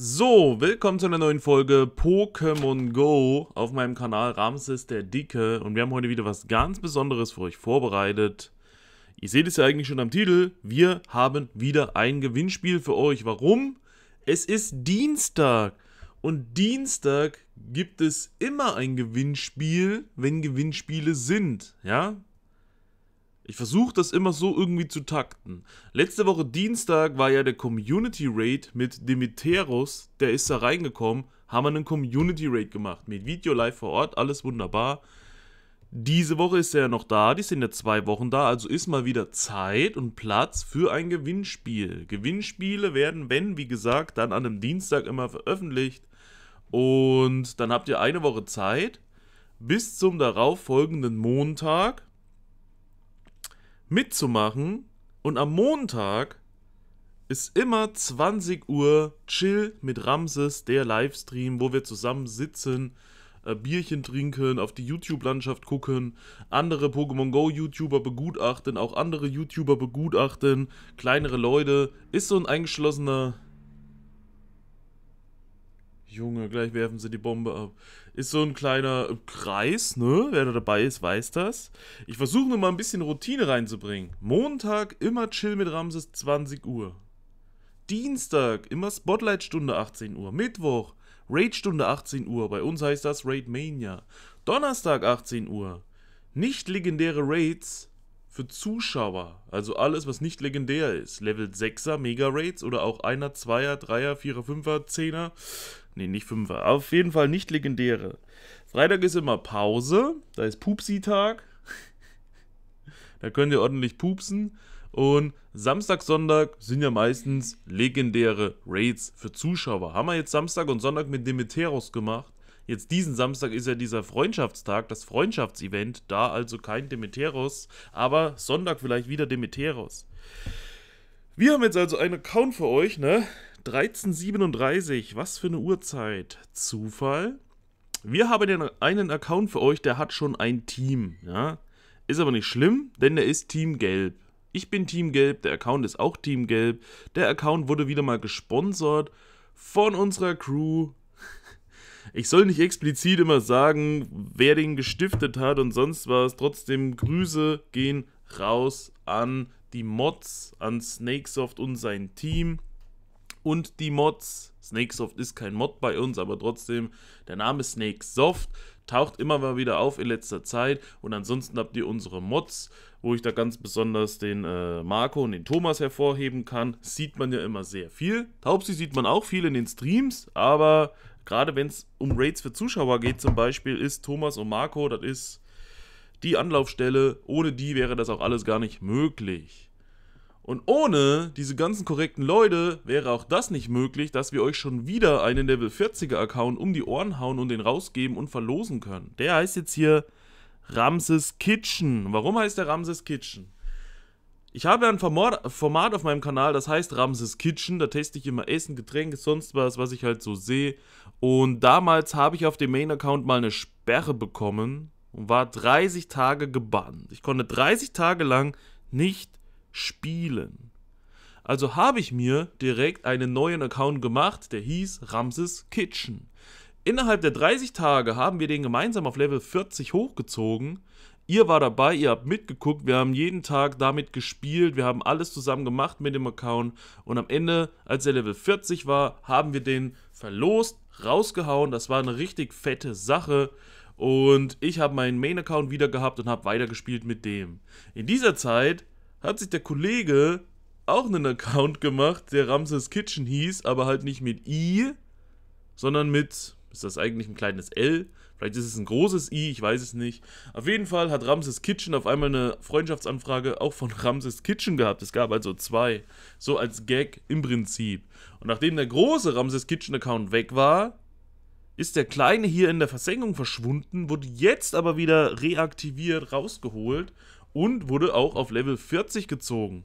So, willkommen zu einer neuen Folge Pokémon Go auf meinem Kanal Ramses der Dicke und wir haben heute wieder was ganz Besonderes für euch vorbereitet. Ihr seht es ja eigentlich schon am Titel, wir haben wieder ein Gewinnspiel für euch. Warum? Es ist Dienstag und Dienstag gibt es immer ein Gewinnspiel, wenn Gewinnspiele sind, ja? Ich versuche das immer so irgendwie zu takten. Letzte Woche Dienstag war ja der Community Raid mit Demeteros, der ist da reingekommen, haben wir einen Community Raid gemacht mit Video live vor Ort, alles wunderbar. Diese Woche ist er ja noch da, die sind ja zwei Wochen da, also ist mal wieder Zeit und Platz für ein Gewinnspiel. Gewinnspiele werden, wenn, wie gesagt, dann an einem Dienstag immer veröffentlicht. Und dann habt ihr eine Woche Zeit bis zum darauffolgenden Montag mitzumachen. Und am Montag ist immer 20 Uhr Chill mit Ramses, der Livestream, wo wir zusammen sitzen, äh, Bierchen trinken, auf die YouTube-Landschaft gucken, andere Pokémon Go-YouTuber begutachten, auch andere YouTuber begutachten, kleinere Leute. Ist so ein eingeschlossener Junge, gleich werfen sie die Bombe ab. Ist so ein kleiner Kreis, ne? Wer da dabei ist, weiß das. Ich versuche nur mal ein bisschen Routine reinzubringen. Montag immer Chill mit Ramses 20 Uhr. Dienstag immer Spotlight-Stunde 18 Uhr. Mittwoch Raid-Stunde 18 Uhr. Bei uns heißt das Raid Mania. Donnerstag 18 Uhr. Nicht legendäre Raids für Zuschauer. Also alles, was nicht legendär ist. Level 6er Mega Raids oder auch 1er, 2er, 3er, 4er, 5er, 10er. Nee, nicht Fünfer. Auf jeden Fall nicht legendäre. Freitag ist immer Pause. Da ist Pupsi-Tag. da könnt ihr ordentlich pupsen. Und Samstag, Sonntag sind ja meistens legendäre Raids für Zuschauer. Haben wir jetzt Samstag und Sonntag mit Demeteros gemacht. Jetzt diesen Samstag ist ja dieser Freundschaftstag, das Freundschaftsevent. Da also kein Demeteros. Aber Sonntag vielleicht wieder Demeteros. Wir haben jetzt also einen Account für euch, ne? 1337, was für eine Uhrzeit. Zufall. Wir haben den, einen Account für euch, der hat schon ein Team. Ja? Ist aber nicht schlimm, denn der ist Team Gelb. Ich bin Team Gelb, der Account ist auch Team Gelb. Der Account wurde wieder mal gesponsert von unserer Crew. Ich soll nicht explizit immer sagen, wer den gestiftet hat und sonst was. Trotzdem Grüße gehen raus an die Mods, an Snakesoft und sein Team und die Mods. Snakesoft ist kein Mod bei uns, aber trotzdem, der Name Snakesoft taucht immer mal wieder auf in letzter Zeit. Und ansonsten habt ihr unsere Mods, wo ich da ganz besonders den äh, Marco und den Thomas hervorheben kann. Sieht man ja immer sehr viel. Taubsi sieht man auch viel in den Streams, aber gerade wenn es um Raids für Zuschauer geht zum Beispiel, ist Thomas und Marco, das ist die Anlaufstelle. Ohne die wäre das auch alles gar nicht möglich. Und ohne diese ganzen korrekten Leute wäre auch das nicht möglich, dass wir euch schon wieder einen Level 40er Account um die Ohren hauen und den rausgeben und verlosen können. Der heißt jetzt hier Ramses Kitchen. Warum heißt der Ramses Kitchen? Ich habe ein Format auf meinem Kanal, das heißt Ramses Kitchen. Da teste ich immer Essen, Getränke, sonst was, was ich halt so sehe. Und damals habe ich auf dem Main-Account mal eine Sperre bekommen und war 30 Tage gebannt. Ich konnte 30 Tage lang nicht spielen. Also habe ich mir direkt einen neuen Account gemacht, der hieß Ramses Kitchen. Innerhalb der 30 Tage haben wir den gemeinsam auf Level 40 hochgezogen. Ihr war dabei, ihr habt mitgeguckt, wir haben jeden Tag damit gespielt, wir haben alles zusammen gemacht mit dem Account und am Ende, als er Level 40 war, haben wir den verlost, rausgehauen. Das war eine richtig fette Sache und ich habe meinen Main-Account wieder gehabt und habe weitergespielt mit dem. In dieser Zeit hat sich der Kollege auch einen Account gemacht, der Ramses Kitchen hieß, aber halt nicht mit I, sondern mit, ist das eigentlich ein kleines L? Vielleicht ist es ein großes I, ich weiß es nicht. Auf jeden Fall hat Ramses Kitchen auf einmal eine Freundschaftsanfrage auch von Ramses Kitchen gehabt. Es gab also zwei. So als Gag im Prinzip. Und nachdem der große Ramses Kitchen-Account weg war, ist der kleine hier in der Versenkung verschwunden, wurde jetzt aber wieder reaktiviert, rausgeholt und wurde auch auf Level 40 gezogen.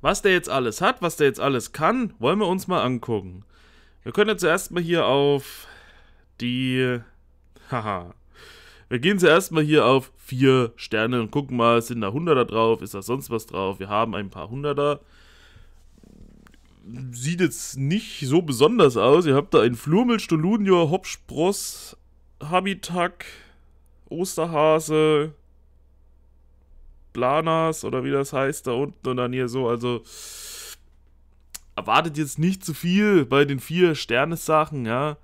Was der jetzt alles hat, was der jetzt alles kann, wollen wir uns mal angucken. Wir können jetzt erstmal hier auf die... Haha. wir gehen zuerst mal hier auf 4 Sterne und gucken mal, sind da 100er drauf, ist da sonst was drauf? Wir haben ein paar 100er. Sieht jetzt nicht so besonders aus. Ihr habt da einen Flurmel, Stolunior, Hopspross, Habitak, Osterhase, Planas oder wie das heißt da unten und dann hier so. Also erwartet jetzt nicht zu viel bei den vier Sterne-Sachen, ja.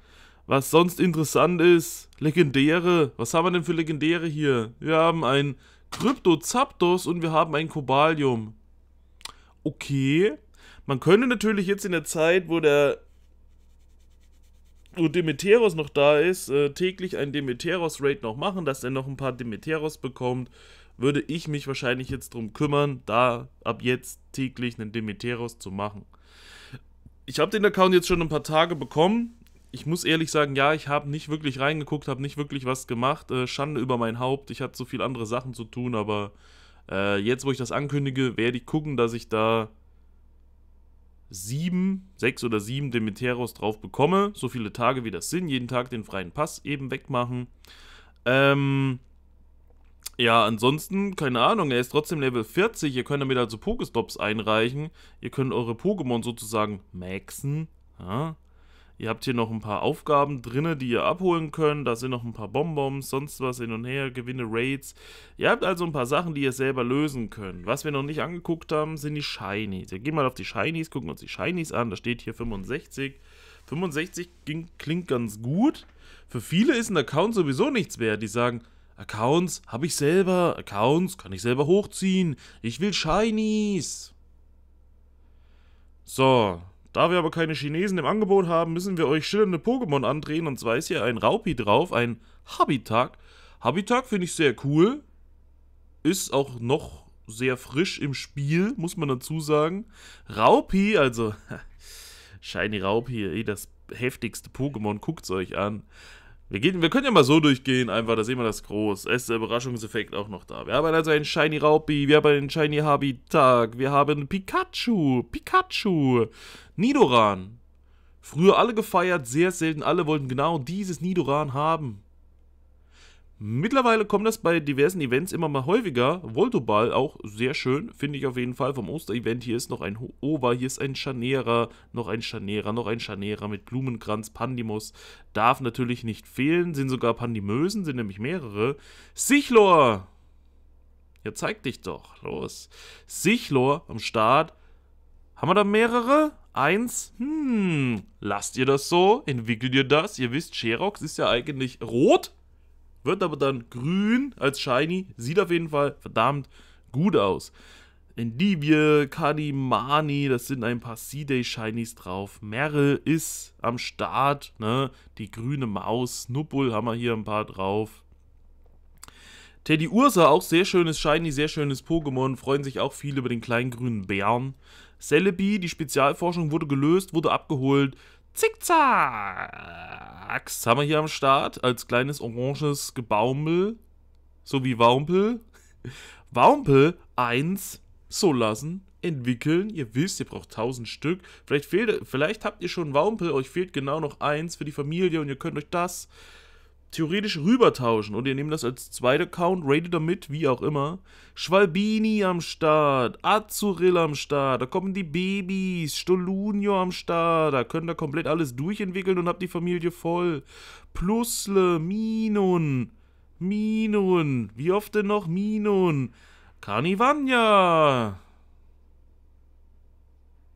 Was sonst interessant ist, legendäre. Was haben wir denn für legendäre hier? Wir haben ein Kryptozapdos und wir haben ein Kobalium. Okay. Man könnte natürlich jetzt in der Zeit, wo der wo Demeteros noch da ist, äh, täglich ein Demeteros-Raid noch machen, dass er noch ein paar Demeteros bekommt würde ich mich wahrscheinlich jetzt drum kümmern, da ab jetzt täglich einen Demeteros zu machen. Ich habe den Account jetzt schon ein paar Tage bekommen. Ich muss ehrlich sagen, ja, ich habe nicht wirklich reingeguckt, habe nicht wirklich was gemacht. Äh, Schande über mein Haupt. Ich hatte so viel andere Sachen zu tun, aber äh, jetzt, wo ich das ankündige, werde ich gucken, dass ich da sieben, sechs oder sieben Demeteros drauf bekomme. So viele Tage wie das sind. Jeden Tag den freien Pass eben wegmachen. Ähm, ja, ansonsten, keine Ahnung, er ist trotzdem Level 40. Ihr könnt damit also Pokestops einreichen. Ihr könnt eure Pokémon sozusagen maxen. Ja. Ihr habt hier noch ein paar Aufgaben drinne, die ihr abholen könnt. Da sind noch ein paar Bonbons, sonst was hin und her, Gewinne, Raids. Ihr habt also ein paar Sachen, die ihr selber lösen könnt. Was wir noch nicht angeguckt haben, sind die Shinies. Wir gehen mal auf die Shinies, gucken uns die Shinies an. Da steht hier 65. 65 klingt ganz gut. Für viele ist ein Account sowieso nichts wert. Die sagen, Accounts habe ich selber. Accounts kann ich selber hochziehen. Ich will Shinies. So, da wir aber keine Chinesen im Angebot haben, müssen wir euch schillernde Pokémon andrehen. Und zwar ist hier ein Raupi drauf, ein Habitak. Habitak finde ich sehr cool. Ist auch noch sehr frisch im Spiel, muss man dazu sagen. Raupi, also Shiny Raupi, eh das heftigste Pokémon, guckt es euch an. Wir, gehen, wir können ja mal so durchgehen, einfach, da sehen wir das groß. Es ist der Überraschungseffekt auch noch da. Wir haben also einen Shiny Raupi, wir haben einen Shiny Habitag, wir haben Pikachu, Pikachu, Nidoran. Früher alle gefeiert, sehr selten alle wollten genau dieses Nidoran haben. Mittlerweile kommt das bei diversen Events immer mal häufiger. Voltoball auch sehr schön, finde ich auf jeden Fall. Vom Osterevent hier ist noch ein Ober, hier ist ein Scharnierer, noch ein Scharnierer, noch ein Scharnierer mit Blumenkranz, Pandimus. Darf natürlich nicht fehlen, sind sogar Pandimösen, sind nämlich mehrere. Sichlor! Ja, zeig dich doch, los. Sichlor am Start. Haben wir da mehrere? Eins. Hm, lasst ihr das so? Entwickelt ihr das? Ihr wisst, Sherox ist ja eigentlich rot wird aber dann grün als Shiny. Sieht auf jeden Fall verdammt gut aus. Endivie, Kanimani, das sind ein paar C-Day-Shinies drauf. Merrill ist am Start, ne? Die grüne Maus, Nuppul haben wir hier ein paar drauf. Teddy Ursa, auch sehr schönes Shiny, sehr schönes Pokémon, freuen sich auch viel über den kleinen grünen Bären. Celebi, die Spezialforschung wurde gelöst, wurde abgeholt. Zickzacks haben wir hier am Start als kleines oranges Gebaumel, so wie Waumpel. Waumpel 1 so lassen, entwickeln. Ihr wisst, ihr braucht 1000 Stück. Vielleicht, fehlt, vielleicht habt ihr schon Waumpel, euch fehlt genau noch eins für die Familie und ihr könnt euch das theoretisch rübertauschen und ihr nehmt das als zweiter Account, raidet damit, wie auch immer. Schwalbini am Start, Azuril am Start, da kommen die Babys, Stolunio am Start, da könnt ihr komplett alles durchentwickeln und habt die Familie voll. Plusle, Minun, Minun, wie oft denn noch Minun? Carnivania!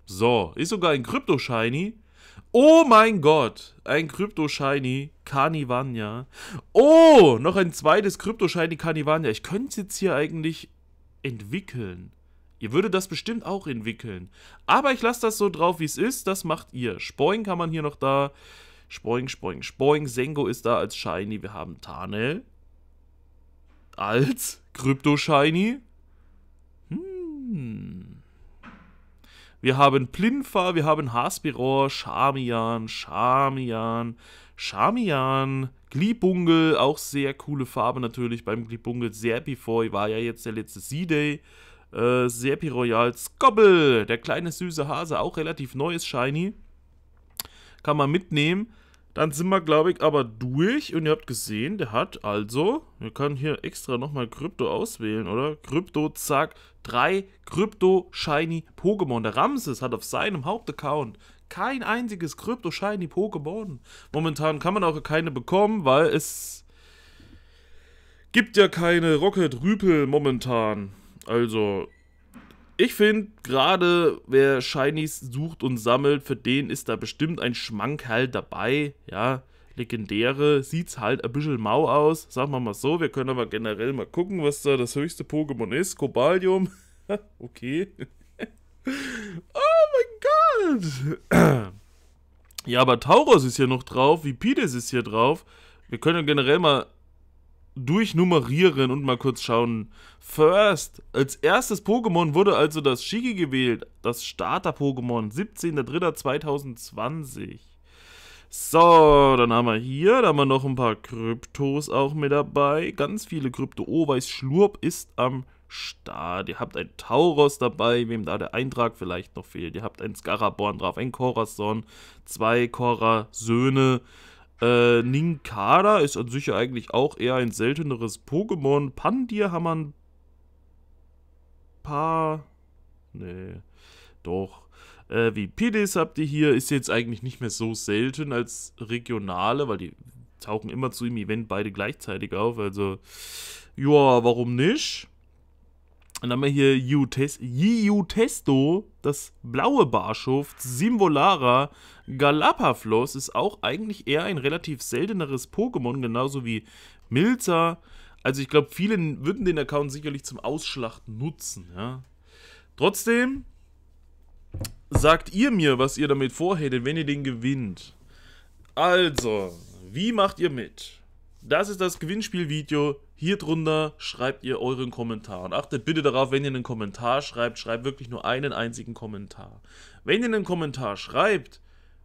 So, ist sogar ein Krypto-Shiny. Oh mein Gott, ein Krypto-Shiny Carnivania. Oh, noch ein zweites Krypto-Shiny Carnivania. Ich könnte es jetzt hier eigentlich entwickeln. Ihr würdet das bestimmt auch entwickeln. Aber ich lasse das so drauf, wie es ist. Das macht ihr. Spoing kann man hier noch da. Spoing, Spoing, Spoing. Sengo ist da als Shiny. Wir haben Tarnel. Als Krypto-Shiny. Hmm. Wir haben Plinfa, wir haben Haspiror, Charmian, Charmian, Charmian, Glibungel, auch sehr coole Farbe natürlich beim Glibungel. Serpifoy war ja jetzt der letzte sea day Äh, Serpiroyal, Skobble, der kleine süße Hase, auch relativ neues Shiny. Kann man mitnehmen. Dann sind wir, glaube ich, aber durch. Und ihr habt gesehen, der hat also, wir können hier extra nochmal Krypto auswählen, oder? Krypto, zack, drei Krypto-Shiny-Pokémon. Der Ramses hat auf seinem Hauptaccount kein einziges Krypto-Shiny-Pokémon. Momentan kann man auch keine bekommen, weil es gibt ja keine Rocket-Rüpel momentan. Also, ich finde, gerade wer Shinies sucht und sammelt, für den ist da bestimmt ein Schmankerl dabei. Ja, legendäre. Sieht's halt ein bisschen mau aus. Sagen wir mal so, wir können aber generell mal gucken, was da das höchste Pokémon ist. Kobalium. okay. oh mein Gott. ja, aber Tauros ist hier noch drauf. Vipides ist hier drauf. Wir können generell mal durchnummerieren und mal kurz schauen. First, als erstes Pokémon wurde also das Shiki gewählt, das Starter-Pokémon, 17.03.2020. So, dann haben wir hier, da haben wir noch ein paar Kryptos auch mit dabei. Ganz viele Krypto. Oh, weiß Schlurp ist am Start. Ihr habt ein Tauros dabei, wem da der Eintrag vielleicht noch fehlt. Ihr habt ein Scaraborn drauf, ein Korason, zwei Korasöhne. Äh, Ninkada ist an sich ja eigentlich auch eher ein selteneres Pokémon. Pandir haben wir ein paar... Nee, doch. Äh, wie Pidis habt ihr hier, ist jetzt eigentlich nicht mehr so selten als regionale, weil die tauchen immer zu im Event beide gleichzeitig auf. Also, ja, warum nicht? Und dann haben wir hier Jiu Testo, das blaue Barschuft, Simvolara, Galapafloss ist auch eigentlich eher ein relativ selteneres Pokémon, genauso wie Milza. Also ich glaube, viele würden den Account sicherlich zum Ausschlachten nutzen. Ja. Trotzdem sagt ihr mir, was ihr damit vorhättet, wenn ihr den gewinnt. Also, wie macht ihr mit? Das ist das Gewinnspielvideo. Hier drunter schreibt ihr euren Kommentar. Und achtet bitte darauf, wenn ihr einen Kommentar schreibt, schreibt wirklich nur einen einzigen Kommentar. Wenn ihr einen Kommentar schreibt,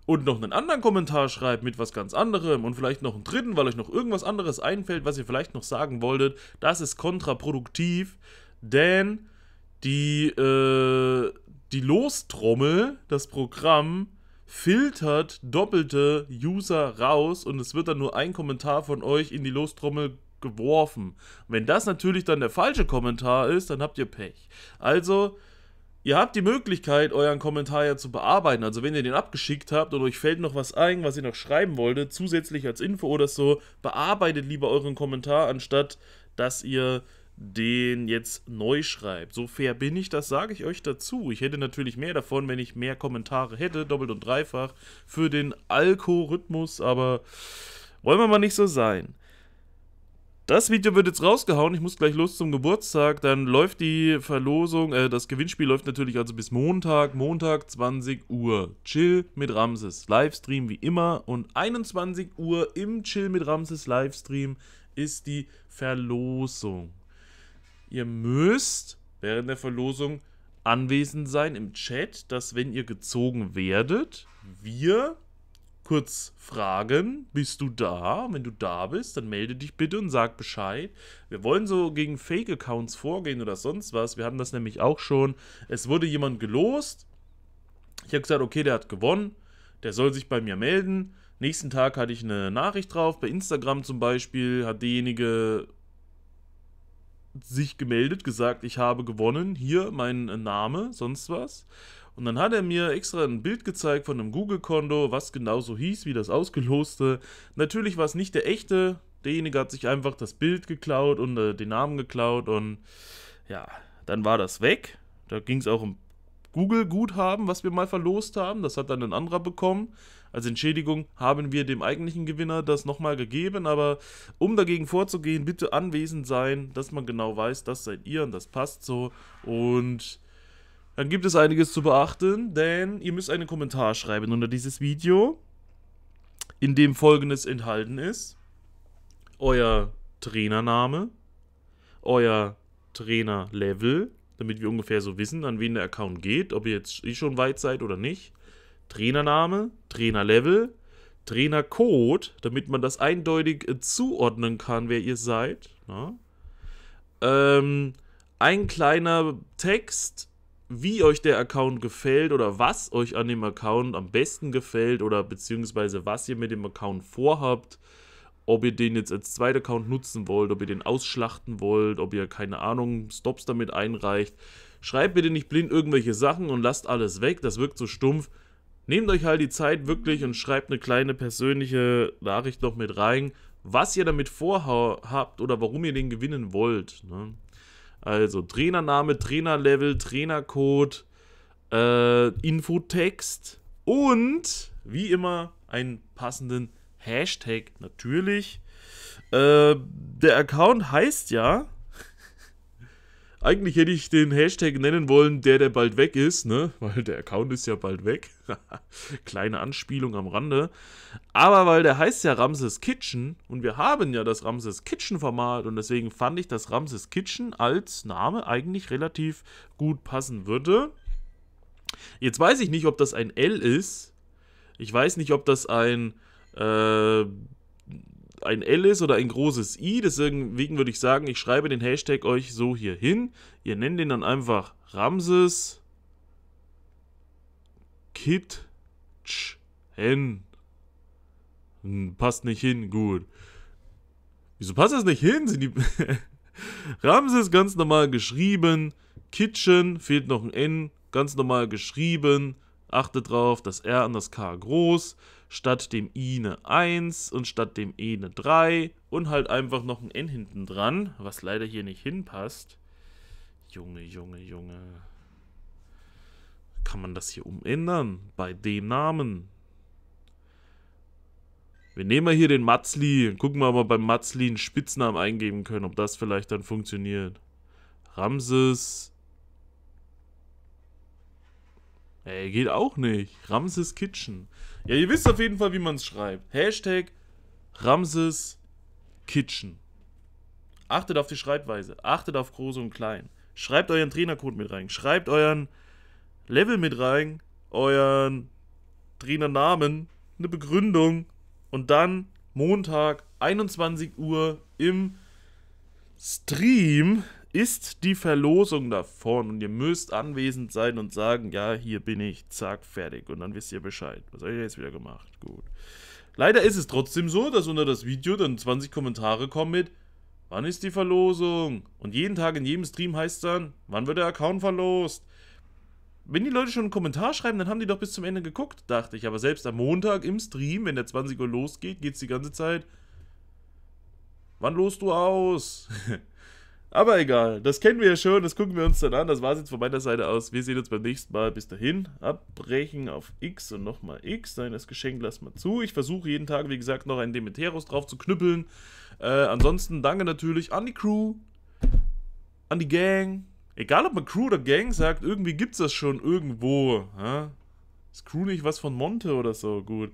und noch einen anderen Kommentar schreibt mit was ganz anderem und vielleicht noch einen dritten, weil euch noch irgendwas anderes einfällt, was ihr vielleicht noch sagen wolltet, das ist kontraproduktiv, denn die, äh, die Lostrommel, das Programm, filtert doppelte User raus und es wird dann nur ein Kommentar von euch in die Lostrommel geworfen. Wenn das natürlich dann der falsche Kommentar ist, dann habt ihr Pech. Also Ihr habt die Möglichkeit, euren Kommentar ja zu bearbeiten. Also wenn ihr den abgeschickt habt oder euch fällt noch was ein, was ihr noch schreiben wolltet, zusätzlich als Info oder so, bearbeitet lieber euren Kommentar, anstatt dass ihr den jetzt neu schreibt. So fair bin ich, das sage ich euch dazu. Ich hätte natürlich mehr davon, wenn ich mehr Kommentare hätte, doppelt und dreifach, für den Algorithmus, aber wollen wir mal nicht so sein. Das Video wird jetzt rausgehauen. Ich muss gleich los zum Geburtstag. Dann läuft die Verlosung. Äh, das Gewinnspiel läuft natürlich also bis Montag. Montag 20 Uhr. Chill mit Ramses. Livestream wie immer. Und 21 Uhr im Chill mit Ramses Livestream ist die Verlosung. Ihr müsst während der Verlosung anwesend sein im Chat, dass wenn ihr gezogen werdet, wir kurz fragen, bist du da? Wenn du da bist, dann melde dich bitte und sag Bescheid. Wir wollen so gegen Fake-Accounts vorgehen oder sonst was. Wir hatten das nämlich auch schon. Es wurde jemand gelost. Ich habe gesagt, okay, der hat gewonnen. Der soll sich bei mir melden. Nächsten Tag hatte ich eine Nachricht drauf. Bei Instagram zum Beispiel hat derjenige sich gemeldet, gesagt, ich habe gewonnen. Hier mein Name, sonst was. Und dann hat er mir extra ein Bild gezeigt von einem Google-Konto, was genau so hieß, wie das ausgeloste. Natürlich war es nicht der echte. Derjenige hat sich einfach das Bild geklaut und äh, den Namen geklaut und ja, dann war das weg. Da ging es auch um Google-Guthaben, was wir mal verlost haben. Das hat dann ein anderer bekommen. Als Entschädigung haben wir dem eigentlichen Gewinner das nochmal gegeben. Aber um dagegen vorzugehen, bitte anwesend sein, dass man genau weiß, das seid ihr und das passt so. Und dann gibt es einiges zu beachten, denn ihr müsst einen Kommentar schreiben unter dieses Video, in dem folgendes enthalten ist. Euer Trainername, euer Trainerlevel, damit wir ungefähr so wissen, an wen der Account geht, ob ihr jetzt eh schon weit seid oder nicht. Trainername, Trainerlevel, Trainercode, damit man das eindeutig äh, zuordnen kann, wer ihr seid. Ne? Ähm, ein kleiner Text, wie euch der Account gefällt oder was euch an dem Account am besten gefällt oder beziehungsweise was ihr mit dem Account vorhabt. Ob ihr den jetzt als zweiter Account nutzen wollt, ob ihr den ausschlachten wollt, ob ihr, keine Ahnung, Stops damit einreicht. Schreibt bitte nicht blind irgendwelche Sachen und lasst alles weg, das wirkt so stumpf. Nehmt euch halt die Zeit wirklich und schreibt eine kleine persönliche Nachricht noch mit rein, was ihr damit vorhabt oder warum ihr den gewinnen wollt. Ne? Also Trainername, Trainerlevel, Trainercode, äh, Infotext und wie immer einen passenden Hashtag natürlich. Äh, der Account heißt ja eigentlich hätte ich den Hashtag nennen wollen, der, der bald weg ist, ne? Weil der Account ist ja bald weg. Kleine Anspielung am Rande. Aber weil der heißt ja Ramses Kitchen und wir haben ja das Ramses Kitchen Format und deswegen fand ich, dass Ramses Kitchen als Name eigentlich relativ gut passen würde. Jetzt weiß ich nicht, ob das ein L ist. Ich weiß nicht, ob das ein äh, ein L ist oder ein großes I. Deswegen würde ich sagen, ich schreibe den Hashtag euch so hier hin. Ihr nennt den dann einfach Ramses Kitchen. Hm, passt nicht hin, gut. Wieso passt das nicht hin? Sind die Ramses ganz normal geschrieben. Kitchen fehlt noch ein N, ganz normal geschrieben. Achtet drauf, das R an das K groß statt dem i eine 1 und statt dem e eine 3 und halt einfach noch ein n hinten dran, was leider hier nicht hinpasst. Junge, Junge, Junge. Kann man das hier umändern? Bei dem Namen? Wir nehmen mal hier den Matzli Gucken wir mal, ob wir beim Matzli einen Spitznamen eingeben können, ob das vielleicht dann funktioniert. Ramses Ey, geht auch nicht. Ramses Kitchen. Ja, ihr wisst auf jeden Fall, wie man es schreibt. Hashtag Ramses Kitchen. Achtet auf die Schreibweise. Achtet auf Groß und Klein. Schreibt euren Trainercode mit rein. Schreibt euren Level mit rein. Euren Trainernamen. Eine Begründung. Und dann Montag, 21 Uhr im Stream ist die Verlosung davon und ihr müsst anwesend sein und sagen, ja, hier bin ich, zack, fertig. Und dann wisst ihr Bescheid. Was habe ich jetzt wieder gemacht? Gut. Leider ist es trotzdem so, dass unter das Video dann 20 Kommentare kommen mit, wann ist die Verlosung? Und jeden Tag in jedem Stream heißt dann, wann wird der Account verlost? Wenn die Leute schon einen Kommentar schreiben, dann haben die doch bis zum Ende geguckt, dachte ich. Aber selbst am Montag im Stream, wenn der 20 Uhr losgeht, geht es die ganze Zeit, wann lost du aus? Aber egal, das kennen wir ja schon, das gucken wir uns dann an. Das war es jetzt von meiner Seite aus. Wir sehen uns beim nächsten Mal. Bis dahin, abbrechen auf X und nochmal X. Nein, das Geschenk lassen wir zu. Ich versuche jeden Tag, wie gesagt, noch einen Demeteros drauf zu knüppeln. Äh, ansonsten danke natürlich an die Crew, an die Gang. Egal, ob man Crew oder Gang sagt, irgendwie gibt es das schon irgendwo. Ja? Ist Crew nicht was von Monte oder so? Gut.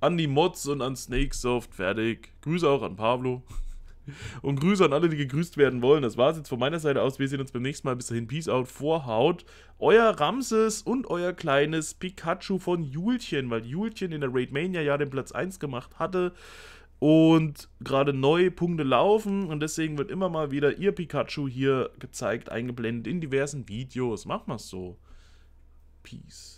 An die Mods und an Snakesoft. Fertig. Grüße auch an Pablo. Und Grüße an alle, die gegrüßt werden wollen. Das war es jetzt von meiner Seite aus. Wir sehen uns beim nächsten Mal. Bis dahin, Peace out, Vorhaut. Euer Ramses und euer kleines Pikachu von Julchen, weil Julchen in der Raidmania ja den Platz 1 gemacht hatte. Und gerade neue Punkte laufen und deswegen wird immer mal wieder ihr Pikachu hier gezeigt, eingeblendet in diversen Videos. Machen wir es so. Peace.